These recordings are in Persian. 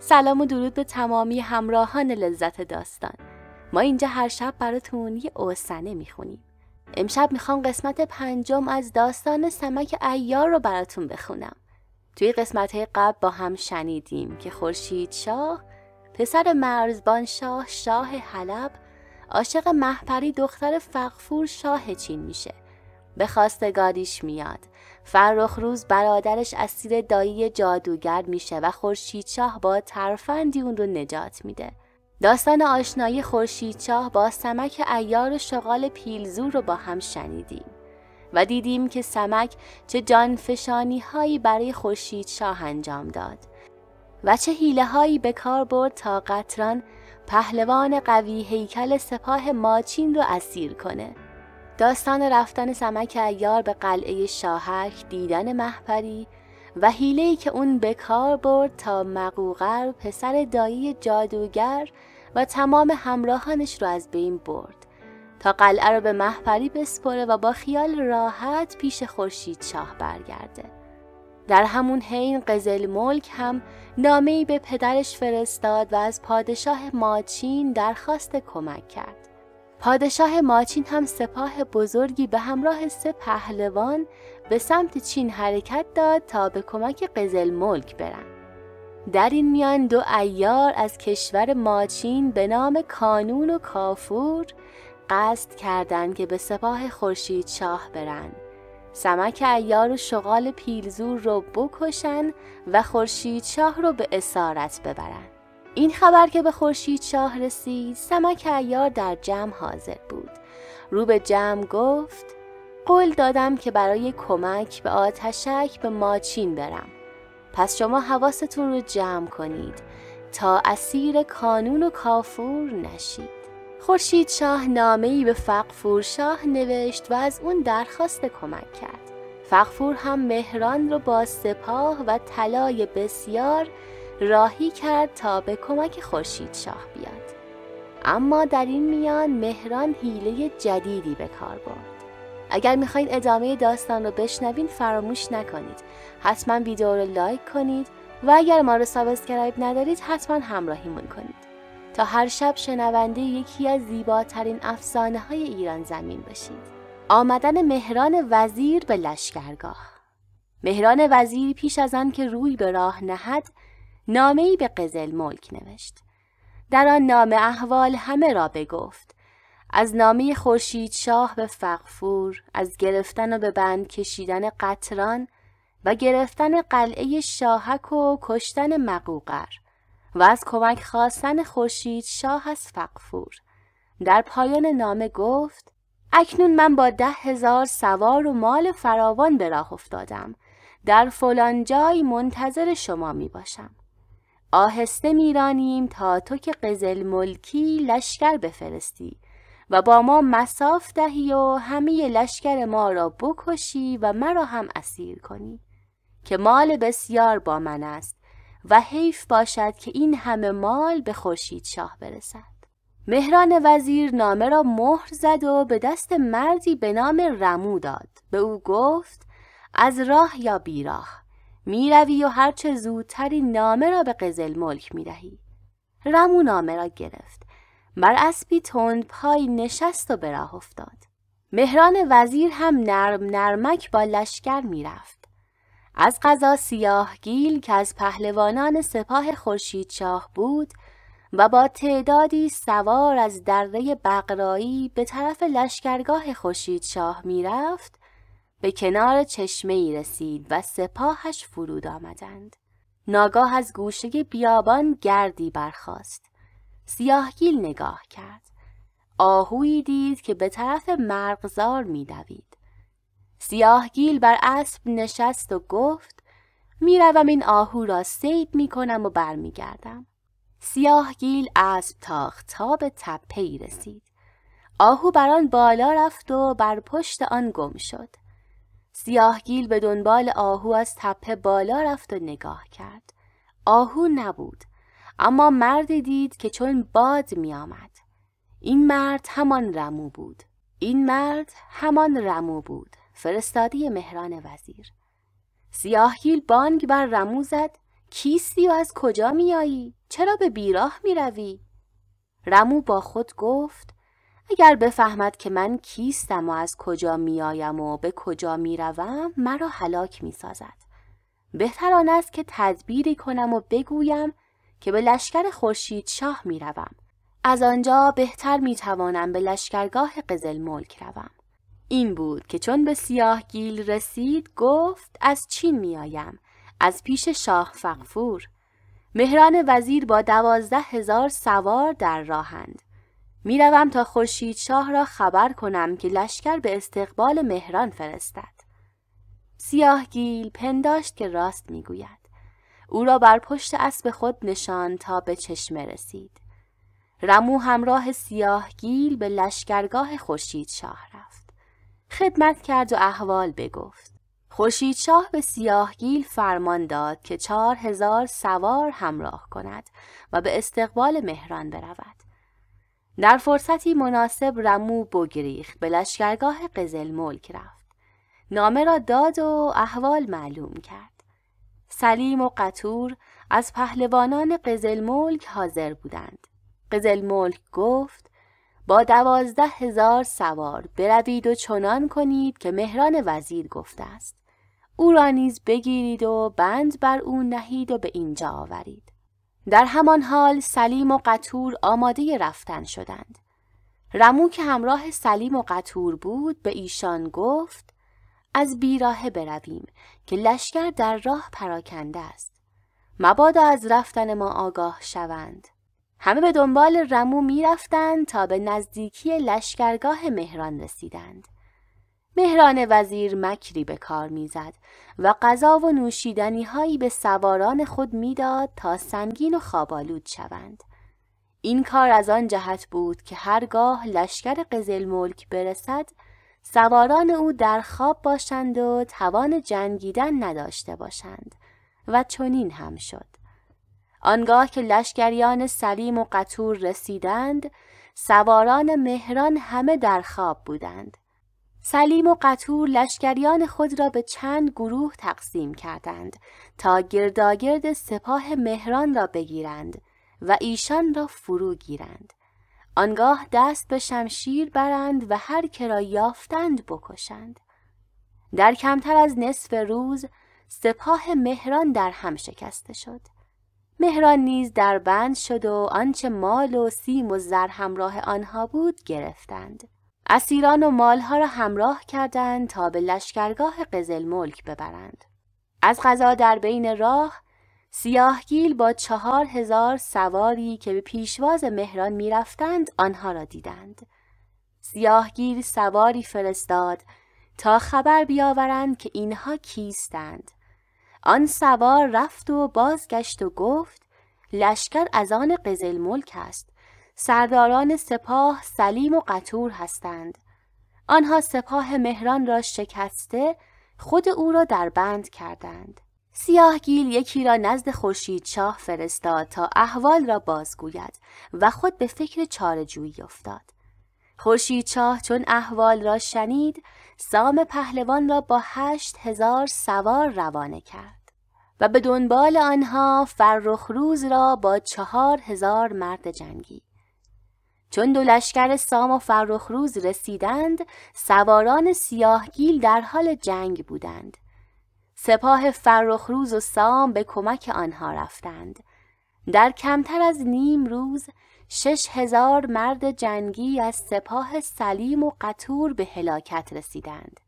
سلام و درود به تمامی همراهان لذت داستان ما اینجا هر شب براتون یه اوسنه میخونیم امشب میخوام قسمت پنجم از داستان سمک ایار رو براتون بخونم توی قسمت های قبل با هم شنیدیم که خورشید شاه پسر مرزبان شاه شاه حلب عاشق محپری دختر فقفور شاه چین میشه به خواستگاریش میاد روز برادرش اسیر دایی جادوگر میشه و خورشیدشاه با ترفندی اون رو نجات میده داستان آشنایی خورشیدشاه با سمک ایار و شغال پیلزور رو با هم شنیدیم و دیدیم که سمک چه جانفشانی هایی برای خورشیدشاه انجام داد و چه حیله هایی به کار برد تا قطران پهلوان قوی هیکل سپاه ماچین رو اسیر کنه داستان رفتن سمک ایار به قلعه شاهک دیدن محپری و حیله‌ای که اون به کار برد تا مقوقر پسر دایی جادوگر و تمام همراهانش رو از بین برد تا قلعه رو به محپری بسپره و با خیال راحت پیش خورشید شاه برگرده در همون حین قزل ملک هم نامه‌ای به پدرش فرستاد و از پادشاه ماچین درخواست کمک کرد پادشاه ماچین هم سپاه بزرگی به همراه سه پهلوان به سمت چین حرکت داد تا به کمک قزل ملک برند. در این میان دو ایار از کشور ماچین به نام کانون و کافور قصد کردند که به سپاه خورشید شاه برند. سمک ایار و شغال پیلزور رو بکشن و خورشید شاه رو به اسارت ببرن. این خبر که به خورشید شاه رسید سمک ایار در جمع حاضر بود رو به جمع گفت قول دادم که برای کمک به آتشک به ماچین برم پس شما حواستون رو جمع کنید تا اسیر کانون و کافور نشید خورشید شاه نامه به فقفور شاه نوشت و از اون درخواست کمک کرد فقفور هم مهران رو با سپاه و طلای بسیار راهی کرد تا به کمک خورشید شاه بیاد اما در این میان مهران هیله جدیدی به کار برد اگر میخواید ادامه داستان رو بشنوین فراموش نکنید حتما ویدیو رو لایک کنید و اگر ما رو سابسکرایب ندارید حتما همراهیمون کنید تا هر شب شنونده یکی از زیباترین افسانه های ایران زمین باشید آمدن مهران وزیر به لشکرگاه مهران وزیر پیش از آن که روی به راه نهد ای به قزل ملک نوشت. در آن نامه احوال همه را بگفت. از نامه خورشید شاه به فقفور، از گرفتن و به بند کشیدن قطران و گرفتن قلعه شاهک و کشتن مقوقر و از کمک خواستن خورشید شاه از فقفور. در پایان نامه گفت اکنون من با ده هزار سوار و مال فراوان به راه افتادم. در فلان جای منتظر شما می باشم. آهسته میرانیم تا تو که قزل ملکی لشکر بفرستی و با ما مساف دهی و همه لشکر ما را بکشی و مرا هم اسیر کنی که مال بسیار با من است و حیف باشد که این همه مال به خوشید شاه برسد مهران وزیر نامه را مهر زد و به دست مردی به نام رمو داد به او گفت از راه یا بیراه می روی و هرچه زودتری نامه را به قزل ملک می دهی. رمو نامه را گرفت. بر اسبی تند پای نشست و به راه افتاد. مهران وزیر هم نرم نرمک با لشکر میرفت. از قضا سیاه گیل که از پهلوانان سپاه خورشید شاه بود و با تعدادی سوار از دره بقرایی به طرف لشکرگاه خورشید شاه میرفت به کنار چشمه ای رسید و سپاهش فرود آمدند. ناگاه از گوشه بیابان گردی برخاست. سیاهگیل نگاه کرد. آهویی دید که به طرف مرغزار میدوید. سیاهگیل بر اسب نشست و گفت میروم این آهو را سید می کنم و برمیگردم. سیاهگیل اسب تاخت تا به تپه رسید. آهو بر آن بالا رفت و بر پشت آن گم شد. سیاهگیل به دنبال آهو از تپه بالا رفت و نگاه کرد. آهو نبود اما مردی دید که چون باد می آمد. این مرد همان رمو بود. این مرد همان رمو بود. فرستادی مهران وزیر. سیاهگیل بانگ بر رمو زد. کیستی و از کجا میایی؟ چرا به بیراه می روی؟ رمو با خود گفت اگر بفهمد که من کیستم و از کجا میآیم و به کجا میروم مرا هلاک میسازد بهتر آن است که تدبیری کنم و بگویم که به لشکر خورشید شاه میروم از آنجا بهتر میتوانم به لشکرگاه قزل ملک روم این بود که چون به سیاه گیل رسید گفت از چین میآیم از پیش شاه فقفور مهران وزیر با دوازده هزار سوار در راهند میروم تا خورشید شاه را خبر کنم که لشکر به استقبال مهران فرستد. سیاه گیل پنداشت که راست میگوید. او را بر پشت اسب خود نشان تا به چشمه رسید. رمو همراه سیاه گیل به لشکرگاه خوشید شاه رفت. خدمت کرد و احوال بگفت. خوشید شاه به سیاهگیل فرمان داد که چهار هزار سوار همراه کند و به استقبال مهران برود. در فرصتی مناسب رمو بگریخت به لشکرگاه قزل ملک رفت. نامه را داد و احوال معلوم کرد. سلیم و قطور از پهلوانان قزل ملک حاضر بودند. قزل ملک گفت با دوازده هزار سوار بروید و چنان کنید که مهران وزیر گفته است. او را نیز بگیرید و بند بر او نهید و به اینجا آورید. در همان حال سلیم و قطور آماده رفتن شدند. رمو که همراه سلیم و قطور بود به ایشان گفت از بیراه برویم که لشکر در راه پراکنده است. مبادا از رفتن ما آگاه شوند. همه به دنبال رمو می رفتند تا به نزدیکی لشکرگاه مهران رسیدند. مهران وزیر مکری به کار میزد و غذا و نوشیدنی هایی به سواران خود میداد تا سنگین و خوابالود شوند. این کار از آن جهت بود که هرگاه لشکر قزل ملک برسد سواران او در خواب باشند و توان جنگیدن نداشته باشند و چنین هم شد. آنگاه که لشکریان سلیم و قطور رسیدند سواران مهران همه در خواب بودند سلیم و قطور لشکریان خود را به چند گروه تقسیم کردند تا گرداگرد سپاه مهران را بگیرند و ایشان را فرو گیرند. آنگاه دست به شمشیر برند و هر که را یافتند بکشند. در کمتر از نصف روز سپاه مهران در هم شکسته شد. مهران نیز در بند شد و آنچه مال و سیم و زر همراه آنها بود گرفتند. اسیران و مالها را همراه کردند تا به لشکرگاه قزل ملک ببرند. از غذا در بین راه سیاهگیل با چهار هزار سواری که به پیشواز مهران میرفتند آنها را دیدند. سیاهگیل سواری فرستاد تا خبر بیاورند که اینها کیستند. آن سوار رفت و بازگشت و گفت لشکر از آن قزل ملک است. سرداران سپاه سلیم و قطور هستند. آنها سپاه مهران را شکسته خود او را در بند کردند. سیاهگیل یکی را نزد خورشید شاه فرستاد تا احوال را بازگوید و خود به فکر جویی افتاد. خورشید شاه چون احوال را شنید سام پهلوان را با هشت هزار سوار روانه کرد و به دنبال آنها روز را با چهار هزار مرد جنگی چون دو لشکر سام و فرخروز رسیدند سواران سیاهگیل در حال جنگ بودند سپاه فرخروز و سام به کمک آنها رفتند در کمتر از نیم روز شش هزار مرد جنگی از سپاه سلیم و قطور به هلاکت رسیدند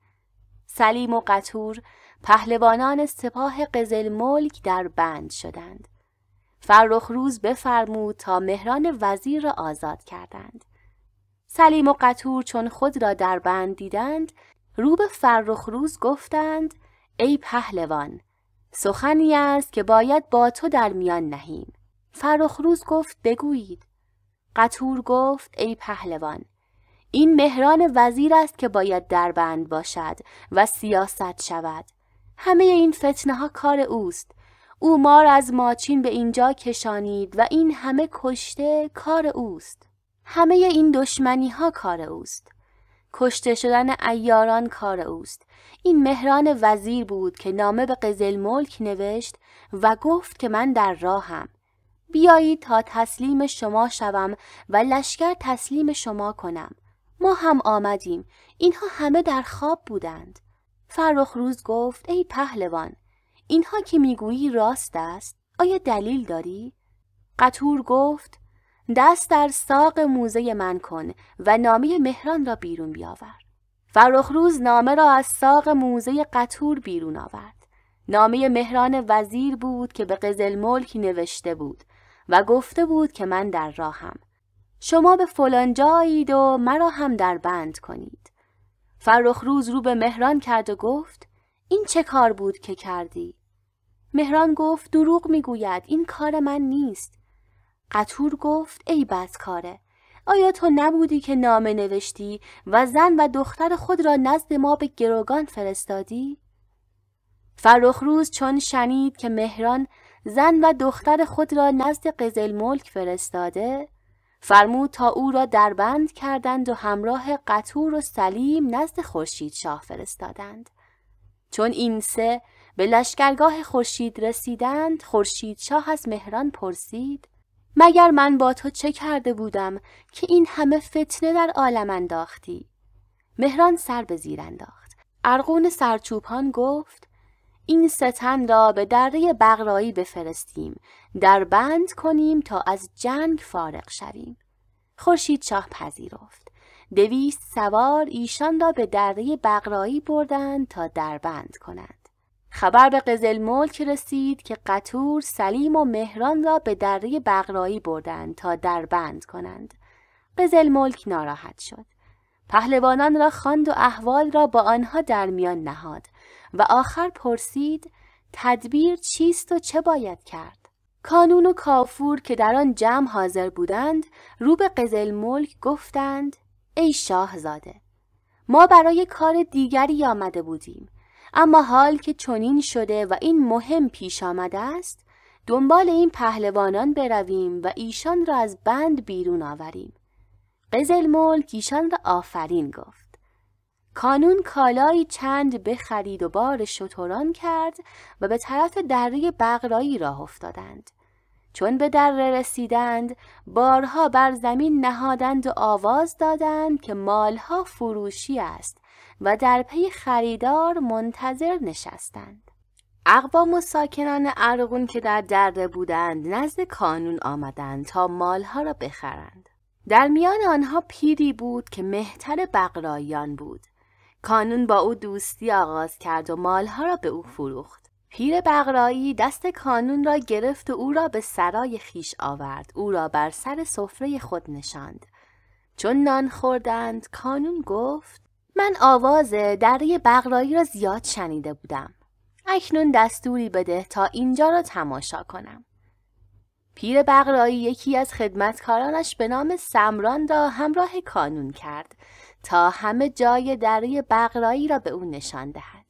سلیم و قطور پهلوانان سپاه قزل ملک در بند شدند روز بفرمود تا مهران وزیر را آزاد کردند. سلیم و قطور چون خود را در بند دیدند رو به روز گفتند ای پهلوان سخنی است که باید با تو در میان نهیم. روز گفت بگویید. قطور گفت ای پهلوان این مهران وزیر است که باید دربند باشد و سیاست شود. همه این فتنه ها کار اوست. او ما از ماچین به اینجا کشانید و این همه کشته کار اوست. همه این دشمنی ها کار اوست. کشته شدن ایاران کار اوست. این مهران وزیر بود که نامه به قزل ملک نوشت و گفت که من در راهم. بیایید تا تسلیم شما شوم و لشکر تسلیم شما کنم. ما هم آمدیم. اینها همه در خواب بودند. فرخ روز گفت ای پهلوان اینها که میگویی راست است آیا دلیل داری؟ قطور گفت دست در ساق موزه من کن و نامه مهران را بیرون بیاور. فرخروز نامه را از ساق موزه قطور بیرون آورد. نامه مهران وزیر بود که به قزل ملک نوشته بود و گفته بود که من در راهم. شما به فلان جایید و مرا هم در بند کنید. فرخروز رو به مهران کرد و گفت این چه کار بود که کردی؟ مهران گفت دروغ میگوید این کار من نیست قطور گفت ای کاره. آیا تو نبودی که نامه نوشتی و زن و دختر خود را نزد ما به گروگان فرستادی؟ فرخروز چون شنید که مهران زن و دختر خود را نزد قزل ملک فرستاده فرمود تا او را دربند کردند و همراه قطور و سلیم نزد خورشید شاه فرستادند چون این سه به لشکرگاه خورشید رسیدند خورشید شاه از مهران پرسید مگر من با تو چه کرده بودم که این همه فتنه در عالم انداختی مهران سر به زیر انداخت ارغون سرچوبان گفت این ستم را به دره بغرایی بفرستیم در بند کنیم تا از جنگ فارغ شویم خورشید شاه پذیرفت دویست سوار ایشان را به دره بغرایی بردند تا دربند کنند خبر به قزل ملک رسید که قطور سلیم و مهران را به دره بغرایی بردند تا در بند کنند. قزل ملک ناراحت شد. پهلوانان را خواند و احوال را با آنها در میان نهاد و آخر پرسید تدبیر چیست و چه باید کرد؟ کانون و کافور که در آن جمع حاضر بودند رو به قزل ملک گفتند ای شاهزاده ما برای کار دیگری آمده بودیم اما حال که چنین شده و این مهم پیش آمده است دنبال این پهلوانان برویم و ایشان را از بند بیرون آوریم قزل ملک ایشان را آفرین گفت کانون کالایی چند بخرید و بار شتران کرد و به طرف دره بغرایی راه افتادند چون به دره رسیدند بارها بر زمین نهادند و آواز دادند که مالها فروشی است و در پی خریدار منتظر نشستند. اقوام و ساکنان ارغون که در دره بودند نزد کانون آمدند تا مالها را بخرند. در میان آنها پیری بود که مهتر بقرایان بود. کانون با او دوستی آغاز کرد و مالها را به او فروخت. پیر بقرایی دست کانون را گرفت و او را به سرای خیش آورد او را بر سر سفره خود نشاند چون نان خوردند کانون گفت من آواز دری بغرایی را زیاد شنیده بودم. اکنون دستوری بده تا اینجا را تماشا کنم. پیر بغرایی یکی از خدمتکارانش به نام سمران را همراه کانون کرد تا همه جای دری بغرایی را به او نشان دهد.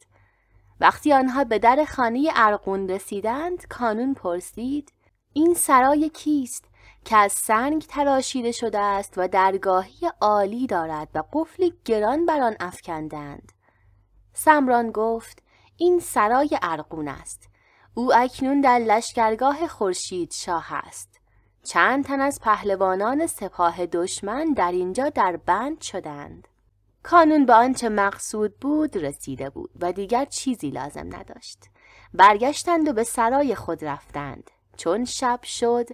وقتی آنها به در خانه ارقون رسیدند کانون پرسید این سرای کیست که از سنگ تراشیده شده است و درگاهی عالی دارد و قفلی گران بر آن افکندند سمران گفت این سرای ارقون است او اکنون در لشکرگاه خورشید شاه است چند تن از پهلوانان سپاه دشمن در اینجا در بند شدند کانون به آنچه مقصود بود رسیده بود و دیگر چیزی لازم نداشت برگشتند و به سرای خود رفتند چون شب شد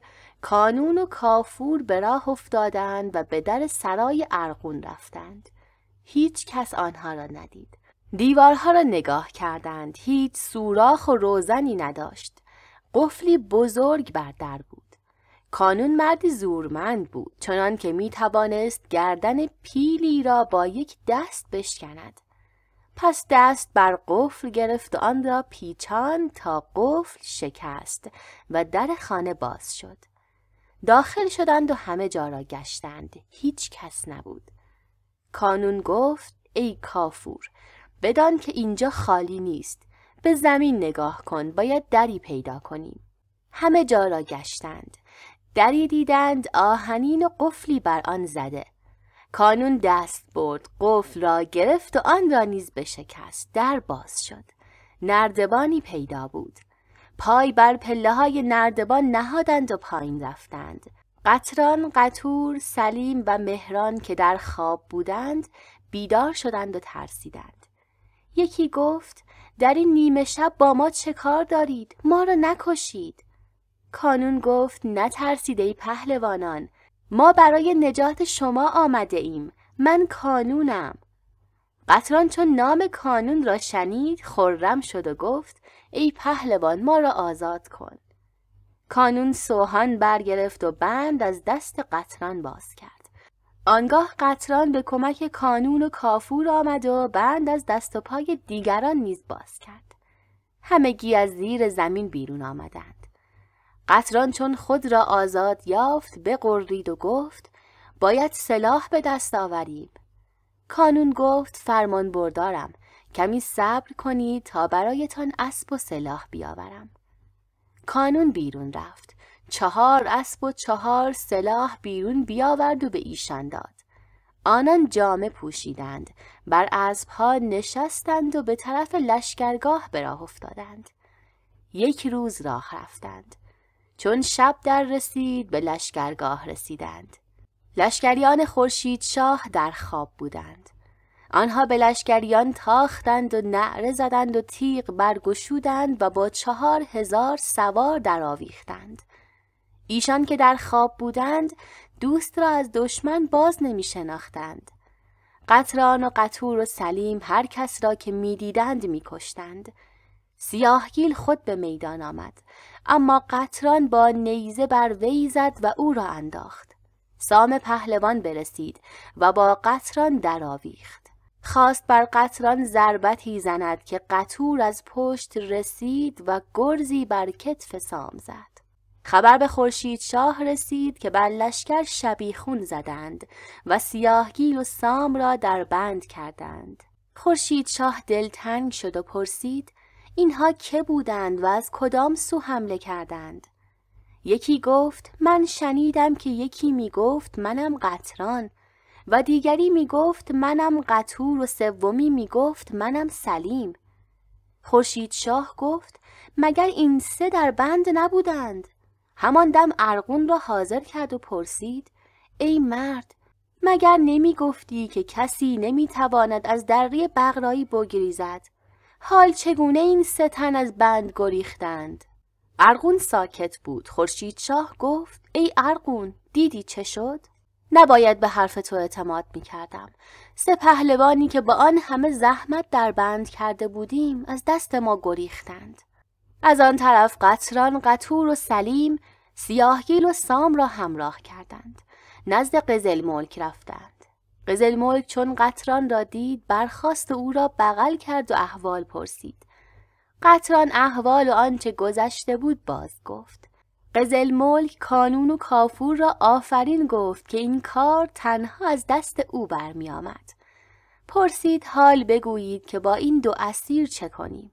کانون و کافور به راه افتادند و به در سرای ارغون رفتند. هیچ کس آنها را ندید. دیوارها را نگاه کردند. هیچ سوراخ و روزنی نداشت. قفلی بزرگ بر در بود. کانون مردی زورمند بود چنان که می توانست گردن پیلی را با یک دست بشکند. پس دست بر قفل گرفت و آن را پیچان تا قفل شکست و در خانه باز شد. داخل شدند و همه جا را گشتند هیچ کس نبود کانون گفت ای کافور بدان که اینجا خالی نیست به زمین نگاه کن باید دری پیدا کنیم همه جا را گشتند دری دیدند آهنین و قفلی بر آن زده کانون دست برد قفل را گرفت و آن را نیز به شکست در باز شد نردبانی پیدا بود پای بر پله های نردبان نهادند و پایین رفتند. قطران، قطور، سلیم و مهران که در خواب بودند بیدار شدند و ترسیدند. یکی گفت در این نیمه شب با ما چه کار دارید؟ ما را نکشید. کانون گفت نترسید ای پهلوانان. ما برای نجات شما آمده ایم. من کانونم. قطران چون نام کانون را شنید خورم شد و گفت ای پهلوان ما را آزاد کن کانون سوهان برگرفت و بند از دست قطران باز کرد آنگاه قطران به کمک کانون و کافور آمد و بند از دست و پای دیگران نیز باز کرد همگی از زیر زمین بیرون آمدند قطران چون خود را آزاد یافت به و گفت باید سلاح به دست آوریم کانون گفت فرمان بردارم کمی صبر کنید تا برایتان اسب و سلاح بیاورم کانون بیرون رفت چهار اسب و چهار سلاح بیرون بیاورد و به ایشان داد آنان جامه پوشیدند بر اسبها نشستند و به طرف لشکرگاه به راه افتادند یک روز راه رفتند چون شب در رسید به لشکرگاه رسیدند لشکریان خورشید شاه در خواب بودند آنها به لشکریان تاختند و نعره زدند و تیغ برگشودند و با چهار هزار سوار درآویختند ایشان که در خواب بودند دوست را از دشمن باز نمی شناختند. قطران و قطور و سلیم هر کس را که میدیدند میکشتند. سیاهگیل خود به میدان آمد اما قطران با نیزه بر وی زد و او را انداخت. سام پهلوان برسید و با قطران درآویخت. خواست بر قطران ضربتی زند که قطور از پشت رسید و گرزی بر کتف سام زد خبر به خورشید شاه رسید که بر لشکر شبیخون زدند و سیاهگیل و سام را در بند کردند خورشید شاه دلتنگ شد و پرسید اینها که بودند و از کدام سو حمله کردند یکی گفت من شنیدم که یکی می گفت منم قطران و دیگری می گفت منم قطور و سومی می گفت منم سلیم خورشید شاه گفت مگر این سه در بند نبودند همان دم ارغون را حاضر کرد و پرسید ای مرد مگر نمی گفتی که کسی نمی تواند از دره بغرایی بگریزد حال چگونه این سه تن از بند گریختند ارغون ساکت بود خورشید شاه گفت ای ارغون دیدی چه شد نباید به حرف تو اعتماد می کردم. سه پهلوانی که با آن همه زحمت در بند کرده بودیم از دست ما گریختند. از آن طرف قطران قطور و سلیم سیاهگیل و سام را همراه کردند. نزد قزل ملک رفتند. قزل ملک چون قطران را دید برخواست او را بغل کرد و احوال پرسید. قطران احوال و آنچه گذشته بود باز گفت. قزل ملک کانون و کافور را آفرین گفت که این کار تنها از دست او برمی آمد. پرسید حال بگویید که با این دو اسیر چه کنیم.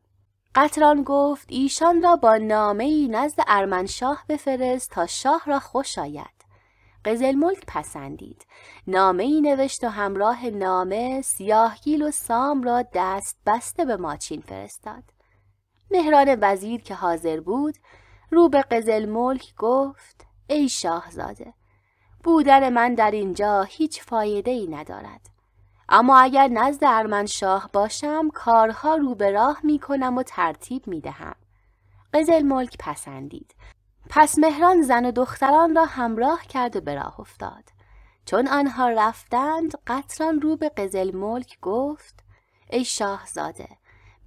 قطران گفت ایشان را با نامه ای نزد ارمنشاه بفرست تا شاه را خوش آید. قزل ملک پسندید. نامه ای نوشت و همراه نامه سیاهگیل و سام را دست بسته به ماچین فرستاد. مهران وزیر که حاضر بود رو به قزل ملک گفت ای شاهزاده بودن من در اینجا هیچ فایده ای ندارد اما اگر نزد ارمن شاه باشم کارها رو به راه می کنم و ترتیب می دهم قزل ملک پسندید پس مهران زن و دختران را همراه کرد و به راه افتاد چون آنها رفتند قطران رو به قزل ملک گفت ای شاهزاده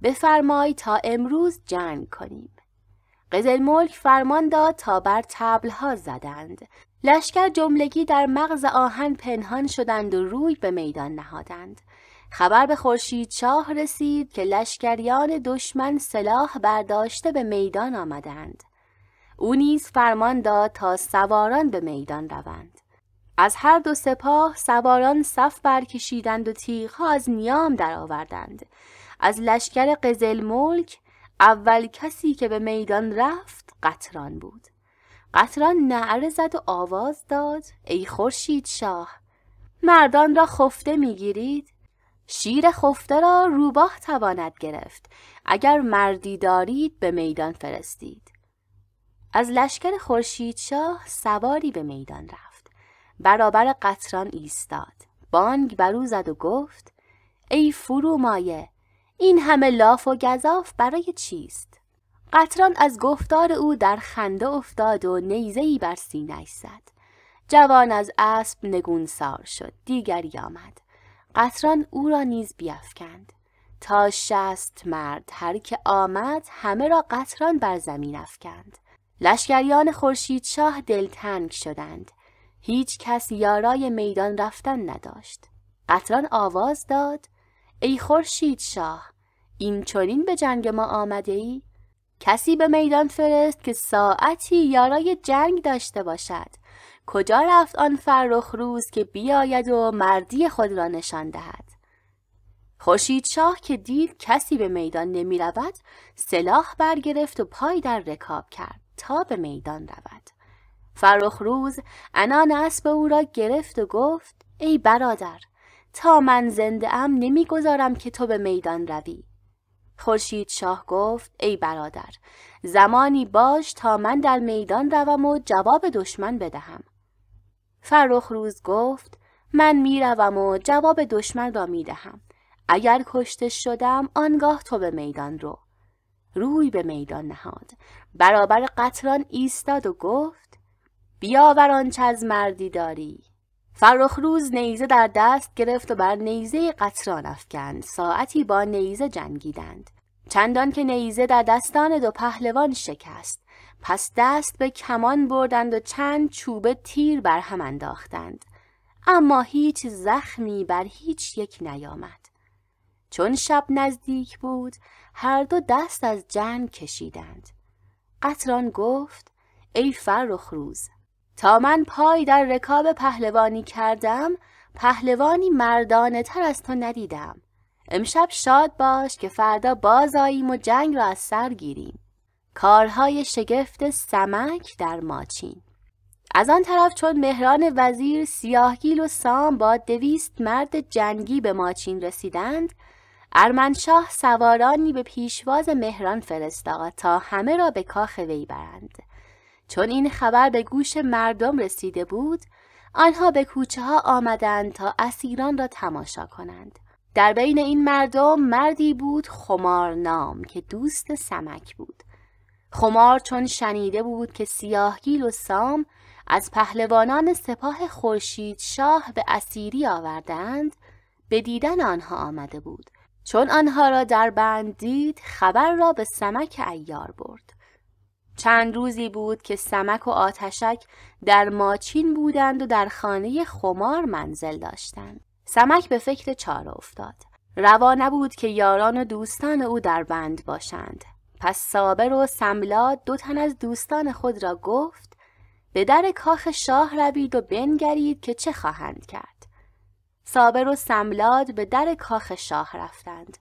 بفرمای تا امروز جنگ کنیم قزل ملک فرمان داد تا بر تبلها زدند. لشکر جملگی در مغز آهن پنهان شدند و روی به میدان نهادند. خبر به خورشید شاه رسید که لشکریان دشمن سلاح برداشته به میدان آمدند. او نیز فرمان داد تا سواران به میدان روند. از هر دو سپاه سواران صف برکشیدند و تیغها از نیام درآوردند. از لشکر قزل ملک اول کسی که به میدان رفت قطران بود قطران نعره زد و آواز داد ای خورشید شاه مردان را خفته میگیرید شیر خفته را روباه تواند گرفت اگر مردی دارید به میدان فرستید از لشکر خورشید شاه سواری به میدان رفت برابر قطران ایستاد بانگ برو زد و گفت ای فرومایه این همه لاف و گذاف برای چیست؟ قطران از گفتار او در خنده افتاد و نیزهی بر سینه زد. جوان از اسب نگونسار شد. دیگری آمد. قطران او را نیز بیافکند. تا شست مرد هر که آمد همه را قطران بر زمین افکند. لشکریان خورشید شاه دلتنگ شدند. هیچ کس یارای میدان رفتن نداشت. قطران آواز داد ای خورشید شاه این چنین به جنگ ما آمده ای؟ کسی به میدان فرست که ساعتی یارای جنگ داشته باشد کجا رفت آن فرخ روز که بیاید و مردی خود را نشان دهد خوشید شاه که دید کسی به میدان نمی رود سلاح برگرفت و پای در رکاب کرد تا به میدان رود فرخ روز انان اسب او را گرفت و گفت ای برادر تا من زنده ام نمیگذارم که تو به میدان روی خورشید شاه گفت ای برادر زمانی باش تا من در میدان روم و جواب دشمن بدهم فروخ روز گفت من میروم و جواب دشمن را میدهم اگر کشته شدم آنگاه تو به میدان رو روی به میدان نهاد برابر قطران ایستاد و گفت بیاور آنچه از مردی داری فرخروز نیزه در دست گرفت و بر نیزه قطران افکند ساعتی با نیزه جنگیدند چندان که نیزه در دستان دو پهلوان شکست پس دست به کمان بردند و چند چوبه تیر بر هم انداختند اما هیچ زخمی بر هیچ یک نیامد چون شب نزدیک بود هر دو دست از جنگ کشیدند قطران گفت ای فرخروز تا من پای در رکاب پهلوانی کردم پهلوانی مردانه تر از تو ندیدم امشب شاد باش که فردا باز آییم و جنگ را از سر گیریم کارهای شگفت سمک در ماچین از آن طرف چون مهران وزیر سیاهگیل و سام با دویست مرد جنگی به ماچین رسیدند ارمنشاه سوارانی به پیشواز مهران فرستاد تا همه را به کاخ وی برند چون این خبر به گوش مردم رسیده بود آنها به کوچه ها آمدند تا اسیران را تماشا کنند در بین این مردم مردی بود خمار نام که دوست سمک بود خمار چون شنیده بود که سیاهگیل و سام از پهلوانان سپاه خورشید شاه به اسیری آوردند به دیدن آنها آمده بود چون آنها را در بند دید خبر را به سمک ایار برد چند روزی بود که سمک و آتشک در ماچین بودند و در خانه خمار منزل داشتند. سمک به فکر چاره افتاد. روا نبود که یاران و دوستان او در بند باشند. پس سابر و سملاد دو تن از دوستان خود را گفت به در کاخ شاه روید و بنگرید که چه خواهند کرد. سابر و سملاد به در کاخ شاه رفتند.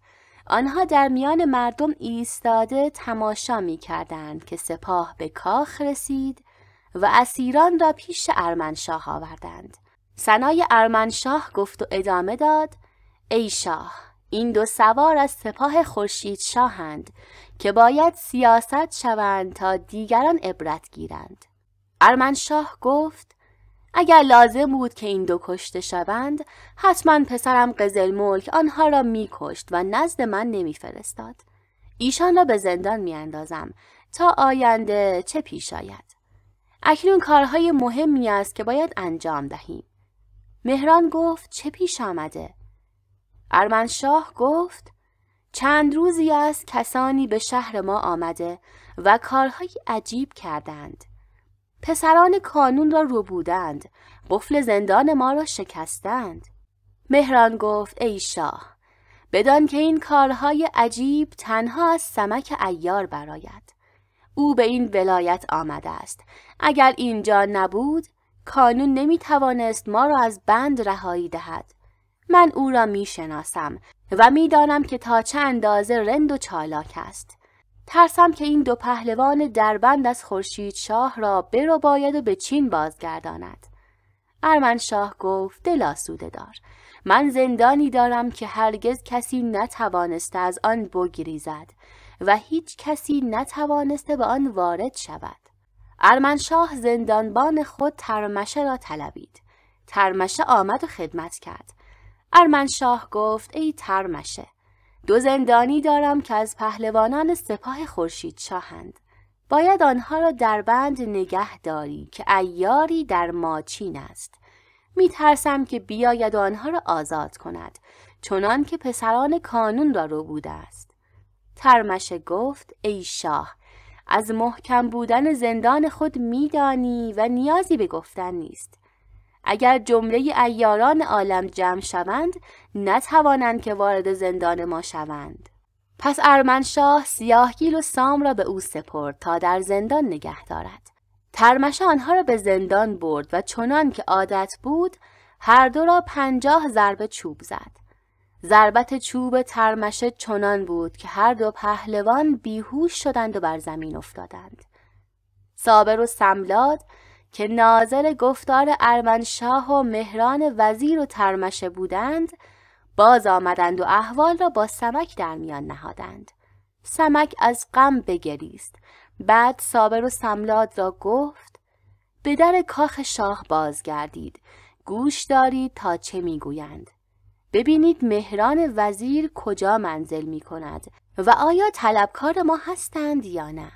آنها در میان مردم ایستاده تماشا می کردند که سپاه به کاخ رسید و اسیران را پیش ارمنشاه آوردند. سنای ارمنشاه گفت و ادامه داد ای شاه این دو سوار از سپاه خورشید شاهند که باید سیاست شوند تا دیگران عبرت گیرند. ارمنشاه گفت اگر لازم بود که این دو کشته شوند حتما پسرم قزل ملک آنها را میکشت و نزد من نمیفرستاد ایشان را به زندان میاندازم تا آینده چه پیش آید اکنون کارهای مهمی است که باید انجام دهیم مهران گفت چه پیش آمده ارمنشاه گفت چند روزی است کسانی به شهر ما آمده و کارهای عجیب کردند پسران کانون را رو بودند. قفل زندان ما را شکستند. مهران گفت ای شاه بدان که این کارهای عجیب تنها از سمک ایار براید. او به این ولایت آمده است. اگر اینجا نبود کانون نمی توانست ما را از بند رهایی دهد. من او را می شناسم و می دانم که تا چه اندازه رند و چالاک است. ترسم که این دو پهلوان دربند از خورشید شاه را برو باید و به چین بازگرداند. ارمن شاه گفت دل دار. من زندانی دارم که هرگز کسی نتوانسته از آن بگریزد و هیچ کسی نتوانسته به آن وارد شود. ارمنشاه زندانبان خود ترمشه را طلبید. ترمشه آمد و خدمت کرد. ارمنشاه گفت ای ترمشه دو زندانی دارم که از پهلوانان سپاه خورشید شاهند باید آنها را در بند نگه داری که ایاری در ماچین است می ترسم که بیاید آنها را آزاد کند چنان که پسران کانون را رو بوده است ترمشه گفت ای شاه از محکم بودن زندان خود میدانی و نیازی به گفتن نیست اگر جمله ایاران عالم جمع شوند نتوانند که وارد زندان ما شوند پس ارمنشاه سیاهگیل و سام را به او سپرد تا در زندان نگه دارد ترمشه آنها را به زندان برد و چنان که عادت بود هر دو را پنجاه ضربه چوب زد ضربت چوب ترمشه چنان بود که هر دو پهلوان بیهوش شدند و بر زمین افتادند. صابر و سملاد که نازل گفتار ارمنشاه و مهران وزیر و ترمشه بودند باز آمدند و احوال را با سمک در میان نهادند سمک از غم بگریست بعد صابر و سملاد را گفت به در کاخ شاه بازگردید گوش دارید تا چه میگویند ببینید مهران وزیر کجا منزل میکند و آیا طلبکار ما هستند یا نه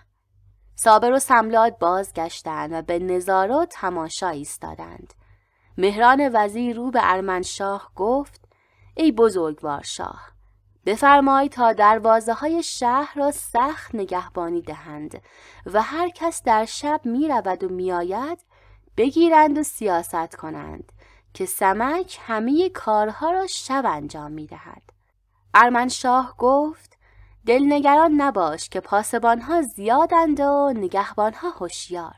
سابر و سملاد بازگشتند و به و تماشا ایستادند مهران وزیر رو به ارمنشاه گفت ای بزرگوار شاه بفرمای تا دروازه های شهر را سخت نگهبانی دهند و هر کس در شب می رود و می آید بگیرند و سیاست کنند که سمک همه کارها را شب انجام می دهد. ارمنشاه گفت دلنگران نباش که پاسبانها زیادند و نگهبانها هوشیار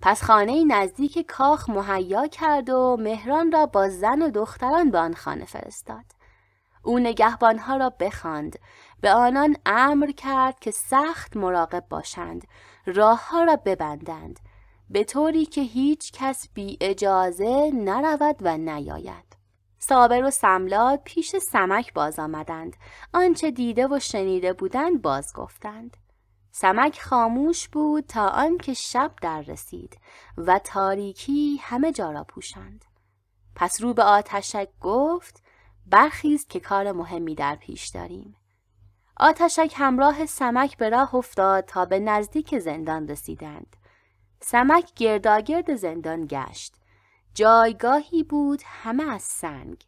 پس خانه نزدیک کاخ مهیا کرد و مهران را با زن و دختران به آن خانه فرستاد او نگهبانها را بخواند به آنان امر کرد که سخت مراقب باشند راهها را ببندند به طوری که هیچ کس بی اجازه نرود و نیاید صابر و سملاد پیش سمک باز آمدند. آنچه دیده و شنیده بودند باز گفتند. سمک خاموش بود تا آنکه شب در رسید و تاریکی همه جا را پوشند. پس رو به آتشک گفت برخیز که کار مهمی در پیش داریم. آتشک همراه سمک به راه افتاد تا به نزدیک زندان رسیدند. سمک گرداگرد زندان گشت. جایگاهی بود همه از سنگ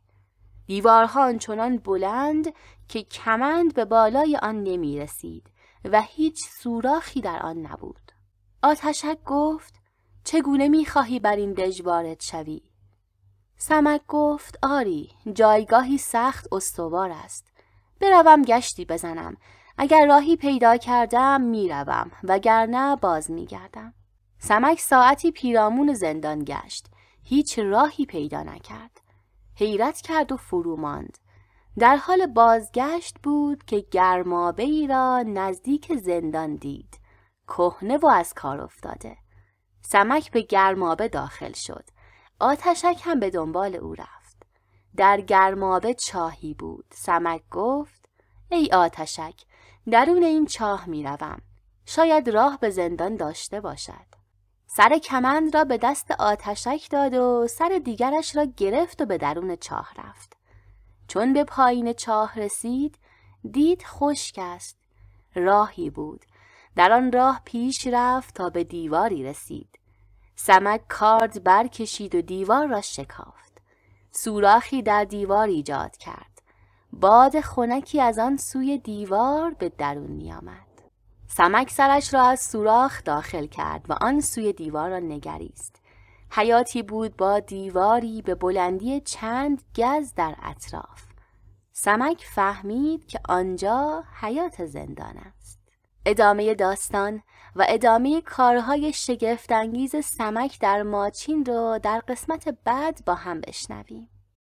دیوارها آنچنان بلند که کمند به بالای آن نمی رسید و هیچ سوراخی در آن نبود آتشک گفت چگونه می خواهی بر این دژ وارد شوی؟ سمک گفت آری جایگاهی سخت استوار است بروم گشتی بزنم اگر راهی پیدا کردم میروم وگرنه باز میگردم سمک ساعتی پیرامون زندان گشت هیچ راهی پیدا نکرد. حیرت کرد و فرو ماند. در حال بازگشت بود که گرمابه ای را نزدیک زندان دید. کهنه و از کار افتاده. سمک به گرمابه داخل شد. آتشک هم به دنبال او رفت. در گرمابه چاهی بود. سمک گفت ای آتشک درون این چاه می روم. شاید راه به زندان داشته باشد. سر کمند را به دست آتشک داد و سر دیگرش را گرفت و به درون چاه رفت. چون به پایین چاه رسید دید خشک است. راهی بود. در آن راه پیش رفت تا به دیواری رسید. سمک کارد برکشید و دیوار را شکافت. سوراخی در دیوار ایجاد کرد. باد خونکی از آن سوی دیوار به درون می آمد. سمک سرش را از سوراخ داخل کرد و آن سوی دیوار را نگریست. حیاتی بود با دیواری به بلندی چند گز در اطراف. سمک فهمید که آنجا حیات زندان است. ادامه داستان و ادامه کارهای شگفتانگیز سمک در ماچین را در قسمت بعد با هم بشنویم.